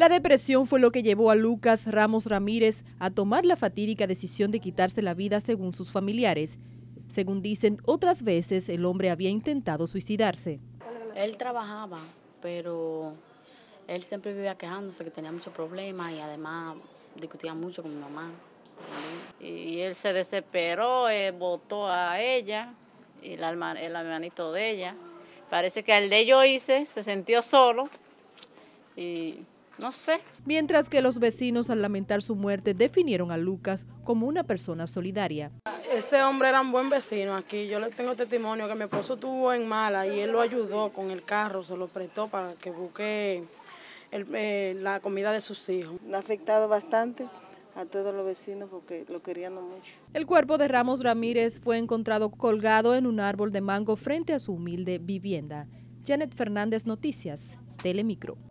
La depresión fue lo que llevó a Lucas Ramos Ramírez a tomar la fatídica decisión de quitarse la vida según sus familiares. Según dicen, otras veces el hombre había intentado suicidarse. Él trabajaba, pero él siempre vivía quejándose que tenía muchos problemas y además discutía mucho con mi mamá. Y él se desesperó, votó eh, a ella, y el, hermanito de ella. Parece que al de yo hice, se sintió solo y no sé. Mientras que los vecinos al lamentar su muerte definieron a Lucas como una persona solidaria. Ese hombre era un buen vecino aquí. Yo le tengo testimonio que mi esposo tuvo en mala y él lo ayudó con el carro, se lo prestó para que busque eh, la comida de sus hijos. ha afectado bastante a todos los vecinos porque lo querían mucho. El cuerpo de Ramos Ramírez fue encontrado colgado en un árbol de mango frente a su humilde vivienda. Janet Fernández Noticias, Telemicro.